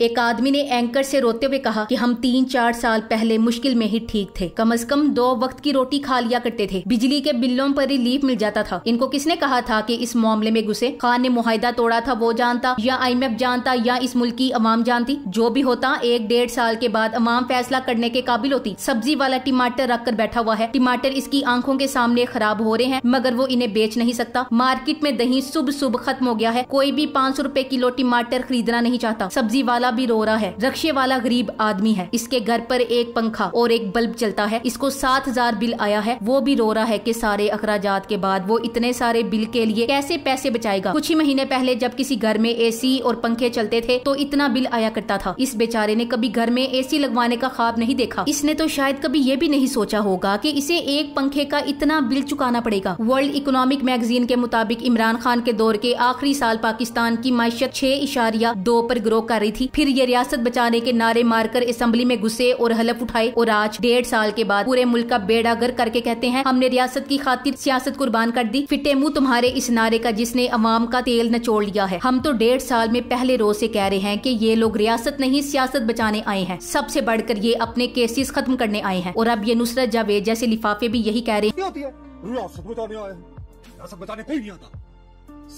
एक आदमी ने एंकर से रोते हुए कहा कि हम तीन चार साल पहले मुश्किल में ही ठीक थे कम से कम दो वक्त की रोटी खा लिया करते थे बिजली के बिलों पर रिलीफ मिल जाता था इनको किसने कहा था कि इस मामले में घुसे खान ने मुहिदा तोड़ा था वो जानता या आई जानता या इस मुल्क की अवाम जानती जो भी होता एक डेढ़ साल के बाद अवाम फैसला करने के काबिल होती सब्जी वाला टमाटर रख कर बैठा हुआ है टमाटर इसकी आंखों के सामने खराब हो रहे हैं मगर वो इन्हें बेच नहीं सकता मार्केट में दही सुबह सुबह खत्म हो गया है कोई भी पाँच सौ रूपए किलो टमाटर खरीदना नहीं चाहता सब्जी वाला साला भी रो रहा है रक्षे वाला गरीब आदमी है इसके घर पर एक पंखा और एक बल्ब चलता है इसको सात हजार बिल आया है वो भी रो रहा है कि सारे अखराजात के बाद वो इतने सारे बिल के लिए कैसे पैसे बचाएगा कुछ ही महीने पहले जब किसी घर में एसी और पंखे चलते थे तो इतना बिल आया करता था इस बेचारे ने कभी घर में एसी लगवाने का ख्वाब नहीं देखा इसने तो शायद कभी ये भी नहीं सोचा होगा कि इसे एक पंखे का इतना बिल चुकाना पड़ेगा वर्ल्ड इकोनॉमिक मैगजीन के मुताबिक इमरान खान के दौर के आखिरी साल पाकिस्तान की मैशत छह इशारिया दो पर ग्रो कर रही थी फिर ये रियासत बचाने के नारे मारकर असम्बली में घुसे और हलफ उठाए और आज डेढ़ साल के बाद पूरे मुल्क का बेड़ा गर करके कहते हैं हमने रियासत की खातिर सियासत कुर्बान कर दी फिटे मुंह तुम्हारे इस नारे का जिसने अवाम का तेल नचोड़ लिया है हम तो डेढ़ साल में पहले रोज से कह रहे हैं कि ये लोग रियासत नहीं सियासत बचाने आए हैं सबसे बढ़कर ये अपने केसेस खत्म करने आए हैं और अब ये नुसरत जावेद जैसे लिफाफे भी यही कह रहे हैं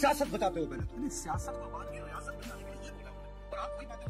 सियासत बताते हो पहले तो। सियासत को मार up. We've had the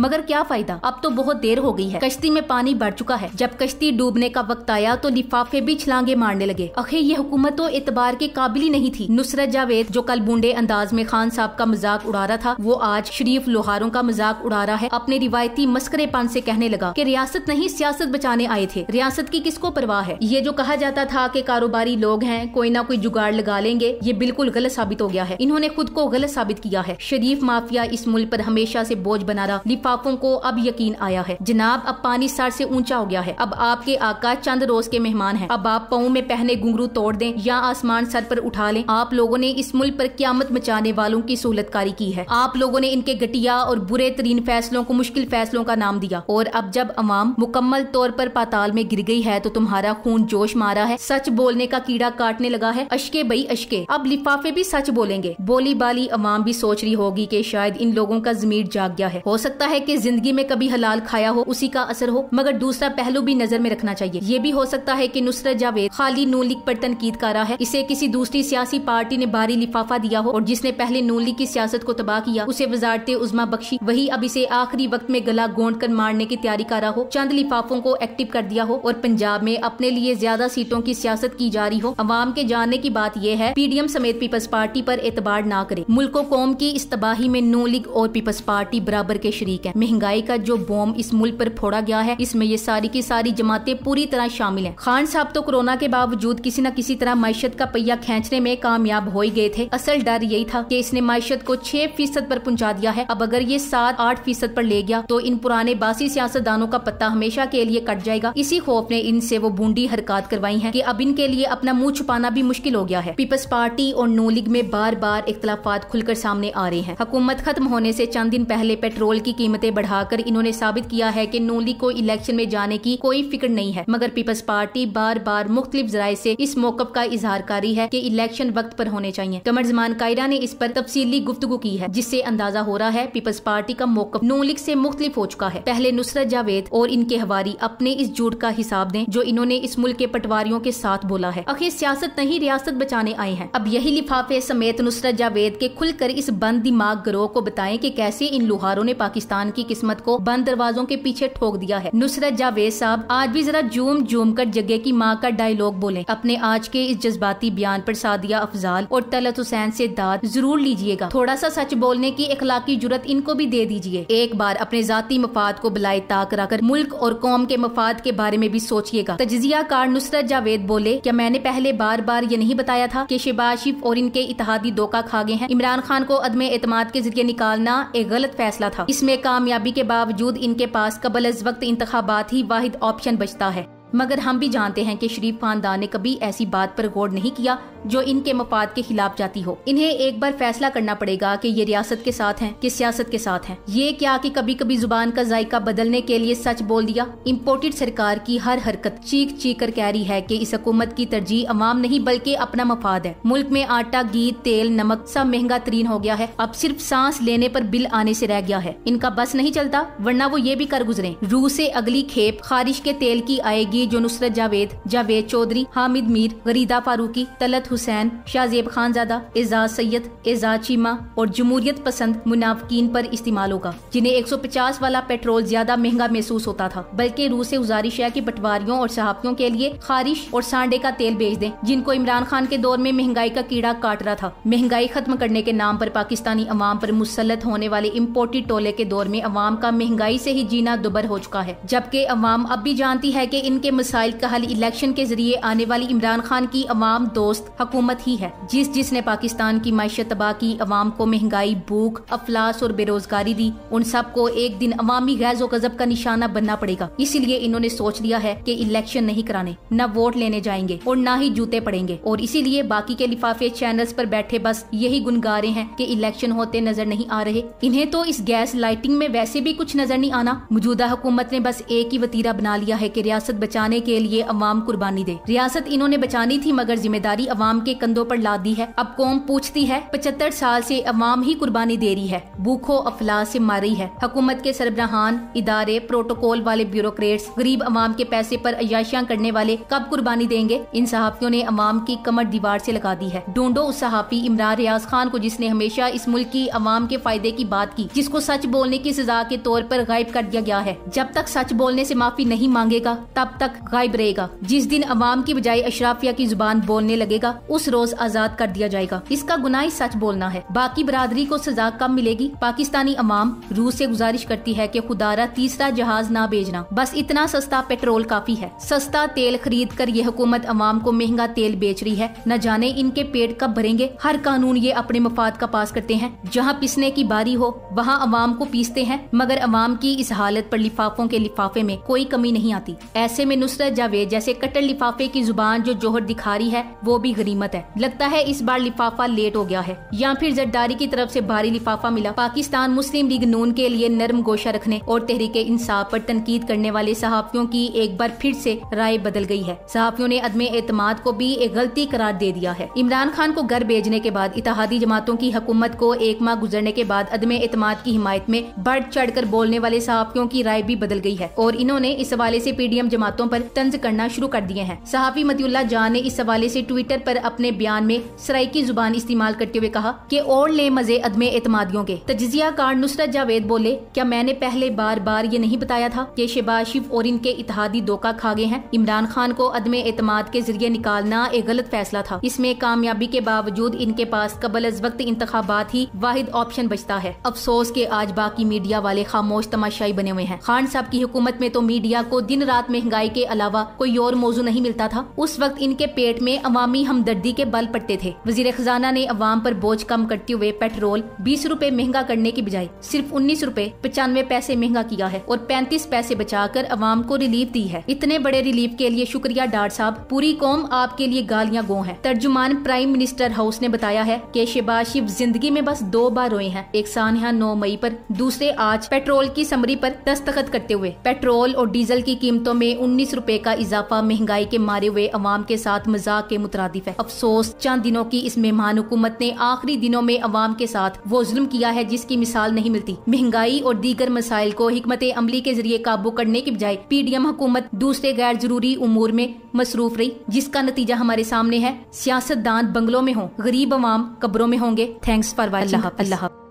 मगर क्या फायदा अब तो बहुत देर हो गई है कश्ती में पानी भर चुका है जब कश्ती डूबने का वक्त आया तो लिफाफे भी छलांगे मारने लगे अखे ये हुकूमत तो एतबार के काबिल ही नहीं थी नुसरत जावेद जो कल बूंदे अंदाज में खान साहब का मजाक उड़ा रहा था वो आज शरीफ लोहारों का मजाक उड़ा रहा है अपने रिवायती मस्करे पान ऐसी कहने लगा की रियासत नहीं सियासत बचाने आए थे रियासत की किसको परवाह है ये जो कहा जाता था की कारोबारी लोग है कोई ना कोई जुगाड़ लगा लेंगे ये बिल्कुल गलत साबित हो गया है इन्होंने खुद को गलत साबित किया है शरीफ माफिया इस मुल्क आरोप हमें हमेशा से बोझ बना रहा लिफाफों को अब यकीन आया है जनाब अब पानी सर से ऊंचा हो गया है अब आपके आका चंद रोज के मेहमान हैं अब आप पाँव में पहने घुंगरू तोड़ दें या आसमान सर पर उठा लें आप लोगों ने इस मुल्क पर क्यामत मचाने वालों की सहूलतकारी की है आप लोगों ने इनके घटिया और बुरे तरीन फैसलों को मुश्किल फैसलों का नाम दिया और अब जब अवाम मुकम्मल तौर पर पाताल में गिर गई है तो तुम्हारा खून जोश मारा है सच बोलने का कीड़ा काटने लगा है अशके बई अशके अब लिफाफे भी सच बोलेंगे बोली बाली अवाम भी सोच रही होगी की शायद इन लोगों का जमीन मीट जाग गया है हो सकता है कि जिंदगी में कभी हलाल खाया हो उसी का असर हो मगर दूसरा पहलू भी नजर में रखना चाहिए ये भी हो सकता है की नुसरत जावेद खाली नून लीग आरोप तनकीद कर रहा है इसे किसी दूसरी सियासी पार्टी ने भारी लिफाफा दिया हो और जिसने पहले नून लीग की सियासत को तबाह किया उसे वजारत उजमा बख्शी वही अब इसे आखिरी वक्त में गला गोंड कर मारने की तैयारी कर रहा हो चंद लिफाफों को एक्टिव कर दिया हो और पंजाब में अपने लिए ज्यादा सीटों की सियासत की जा रही हो अवाम के जानने की बात यह है पीडीएम समेत पीपल्स पार्टी आरोप एतबार न करे मुल्को कौम की इस तबाही में नू लीग और पीपल्स पार्टी बराबर के शरीक है महंगाई का जो बॉम्ब इस मुल्क पर फोड़ा गया है इसमें ये सारी की सारी जमाते पूरी तरह शामिल है खान साहब तो कोरोना के बावजूद किसी न किसी तरह मैशत का पहिया खेचने में कामयाब हो ही गए थे असल डर यही था की इसने मैशत को छह फीसद आरोप पहुँचा दिया है अब अगर ये सात आठ फीसद आरोप ले गया तो इन पुराने बासी सियासतदानों का पत्ता हमेशा के लिए कट जाएगा इसी खौफ ने इनसे वो बूंदी हरकत करवाई है की अब इनके लिए अपना मुँह छुपाना भी मुश्किल हो गया है पीपल्स पार्टी और नो लीग में बार बार इख्तलाफात खुलकर सामने आ रहे हैं हुकूमत खत्म होने ऐसी चंद दिन पहले पेट्रोल की कीमतें बढ़ाकर इन्होंने साबित किया है कि नूली को इलेक्शन में जाने की कोई फिक्र नहीं है मगर पीपल्स पार्टी बार बार मुख्तलिफ जराये ऐसी इस मौकफ का इजहार कारी है की इलेक्शन वक्त आरोप होने चाहिए कमर जमान कायरा ने इस पर तफसीली गुफ्तु की है जिससे अंदाजा हो रहा है पीपल्स पार्टी का मौकअप नूलिक ऐसी मुख्तलिफ हो चुका है पहले नुसरत जावेद और इनके हवारी अपने इस जुट का हिसाब दें जो इन्होंने इस मुल्क के पटवारियों के साथ बोला है आखिर सियासत नहीं रियासत बचाने आए हैं अब यही लिफाफे समेत नुसरत जावेद के खुलकर इस बंद दिमाग ग्रोह को बताएं कि कैसे से इन लुहारों ने पाकिस्तान की किस्मत को बंद दरवाजों के पीछे ठोक दिया है नुसरत जावेद साहब आज भी जरा जूम जूम कर जगह की माँ का डायलॉग बोले अपने आज के इस जज्बाती बयान पर सादिया अफजाल और तलत हुसैन से दाद जरूर लीजिएगा थोड़ा सा सच बोलने की अखलाकी जरूरत इनको भी दे दीजिए एक बार अपने जाती मफाद को बलाए ताक रखकर मुल्क और कौम के मफाद के बारे में भी सोचिएगा तजिया कार नुसरत जावेद बोले क्या मैंने पहले बार बार ये नहीं बताया था की शिबाज शिफ और इनके इतिहादी धोखा खा गए हैं इमरान खान को अदम एतम के जरिए निकालना एक गलत फैसला था इसमें कामयाबी के बावजूद इनके पास कबल अज वक्त इंतबात ही वाहिद ऑप्शन बचता है मगर हम भी जानते हैं कि शरीफ खानदान ने कभी ऐसी बात पर गौर नहीं किया जो इनके मफाद के खिलाफ जाती हो इन्हें एक बार फैसला करना पड़ेगा कि ये रियासत के साथ हैं कि सियासत के साथ हैं ये क्या कि कभी कभी जुबान का जायका बदलने के लिए सच बोल दिया इम्पोर्टेड सरकार की हर हरकत चीख चीख कर कह रही है कि इस हकूमत की तरजीह अवाम नहीं बल्कि अपना मफाद है मुल्क में आटा घी तेल नमक सब महंगा तरीन हो गया है अब सिर्फ सांस लेने पर बिल आने से रह गया है इनका बस नहीं चलता वरना वो ये भी कर गुजरे रूस से अगली खेप खारिश के तेल की आएगी जो नुसरत जावेद जावेद चौधरी हामिद मीर गरीदा फारूकी तलत हुसैन शाहजेब ज्यादा एजाज सैयद एजाज चीमा और जमूरियत पसंद मुनाफकिन पर इस्तेमाल होगा जिन्हें 150 वाला पेट्रोल ज्यादा महंगा महसूस होता था बल्कि रूस ऐसी गुजारिश है की पटवारियों और सहाफियों के लिए खारिश और सांडे का तेल बेच दें जिनको इमरान खान के दौर में महंगाई का कीड़ा काट रहा था महंगाई खत्म करने के नाम पर पाकिस्तानी अवाम पर मुसलत होने वाले इम्पोर्टेड टोले के दौर में अवाम का महंगाई से ही जीना दुबर हो चुका है जबकि अवाम अब भी जानती है कि इनके मसाइल का हल इलेक्शन के जरिए आने वाली इमरान खान की अवाम दोस्त हुकूमत ही है जिस जिसने पाकिस्तान की मैशत तबाह की अवाम को महंगाई भूख अफलास और बेरोजगारी दी उन सबको एक दिन अवामी गैजो गजब का निशाना बनना पड़ेगा इसीलिए इन्होंने सोच लिया है की इलेक्शन नहीं कराने न वोट लेने जाएंगे और न ही जूते पड़ेंगे और इसीलिए बाकी के लिफाफे चैनल आरोप बैठे बस यही गुनगा रहे हैं की इलेक्शन होते नजर नहीं आ रहे इन्हें तो इस गैस लाइटिंग में वैसे भी कुछ नजर नहीं आना मौजूदा हुकूमत ने बस एक ही वतीरा बना लिया है की रियासत बचाने के लिए अवाम कुर्बानी दे रियासत इन्होंने बचानी थी मगर जिम्मेदारी अवाम अवाम के कंधों पर ला दी है अब कौम पूछती है पचहत्तर साल से अवाम ही कुर्बानी दे रही है भूखों अफलास से मारी है हुकूमत के सरबराहान इदारे प्रोटोकॉल वाले ब्यूरोक्रेट्स गरीब अवाम के पैसे पर अयाशियाँ करने वाले कब कुर्बानी देंगे इन सहाफियों ने अवाम की कमर दीवार से लगा दी है ढूंढो उस सहाफी इमरान रियाज खान को जिसने हमेशा इस मुल्क की अवाम के फायदे की बात की जिसको सच बोलने की सजा के तौर पर गायब कर दिया गया है जब तक सच बोलने से माफी नहीं मांगेगा तब तक गायब रहेगा जिस दिन अवाम की बजाय अशराफिया की जुबान बोलने लगेगा उस रोज आजाद कर दिया जाएगा इसका गुनाही सच बोलना है बाकी बरादरी को सजा कब मिलेगी पाकिस्तानी अमाम रूस ऐसी गुजारिश करती है की खुदारा तीसरा जहाज न भेजना बस इतना सस्ता पेट्रोल काफी है सस्ता तेल खरीद कर ये हुकूमत अवाम को महंगा तेल बेच रही है न जाने इनके पेट कब भरेंगे हर कानून ये अपने मफाद का पास करते हैं जहाँ पिसने की बारी हो वहाँ अवाम को पीसते हैं मगर अवाम की इस हालत पर लिफाफों के लिफाफे में कोई कमी नहीं आती ऐसे में नुसरत जावेद जैसे कट्टर लिफाफे की जुबान जो जोहर दिखा रही है वो भी गरीब गनीमत है लगता है इस बार लिफाफा लेट हो गया है या फिर जद्दारी की तरफ ऐसी भारी लिफाफा मिला पाकिस्तान मुस्लिम लीग नून के लिए नरम गोशा रखने और तहरीके इंसाफ आरोप तनकीद करने वाले सहाफियों की एक बार फिर ऐसी राय बदल गयी है सहाफियों ने अदम एतमाद को भी एक गलती करार दे दिया है इमरान खान को घर भेजने के बाद इतिहादी जमातों की हुकूमत को एक माह गुजरने के बाद अदम एतमाद की हिमायत में बढ़ चढ़ कर बोलने वाले सहाफियों की राय भी बदल गई है और इन्होंने इस हवाले से पीडीएम जमातों पर तंज करना शुरू कर दिए हैं सहाफी मतियुल्ला जान ने इस हवाले से ट्विटर पर अपने बयान में सराइकी जुबान इस्तेमाल करते हुए कहा कि और ले मजे अदमे एतमादियों के तजिया कार नुसरत जावेद बोले क्या मैंने पहले बार बार ये नहीं बताया था कि शहबाज शिफ और इनके इतिहादी धोखा खा गए हैं इमरान खान को अदम एतमाद के जरिए निकालना एक गलत फैसला था इसमें कामयाबी के बावजूद इनके पास कबल अज वक्त इंतबात ही वाहिद ऑप्शन बचता है अफसोस के आज बाकी मीडिया वाले खामोश तमाशाई बने हुए हैं खान साहब की हुकूमत में तो मीडिया को दिन रात महंगाई के अलावा कोई और मौजू नहीं मिलता था उस वक्त इनके पेट में अवामी हम हमदर्दी के बल पट्टे थे वजीर खजाना ने अवाम पर बोझ कम करते हुए पेट्रोल बीस रूपए महंगा करने की बजाय सिर्फ उन्नीस रूपए पचानवे पैसे महंगा किया है और पैंतीस पैसे बचाकर अवाम को रिलीफ दी है इतने बड़े रिलीफ के लिए शुक्रिया डार साहब पूरी कौम आपके लिए गालियाँ गो है तर्जुमान प्राइम मिनिस्टर हाउस ने बताया है की शिबाज शिव जिंदगी में बस दो बार रोए हैं एक सानहा नौ मई आरोप दूसरे आज पेट्रोल की समरी आरोप दस्तखत करते हुए पेट्रोल और डीजल की कीमतों में उन्नीस रूपए का इजाफा महंगाई के मारे हुए अवाम के साथ मजाक के मुतरदिफ है है अफसोस चंद दिनों की इस मेहमान हुकूमत ने आखिरी दिनों में अवाम के साथ वो जुल्म किया है जिसकी मिसाल नहीं मिलती महंगाई और दीगर मसाइल को हमत अमली के जरिए काबू करने के बजाय पी डी एम हुकूमत दूसरे गैर जरूरी उमूर में मसरूफ रही जिसका नतीजा हमारे सामने है सियासतदान बंगलों में हों गरीब अवाम कब्रों में होंगे थैंक्स फॉर वाचिंग अल्लाह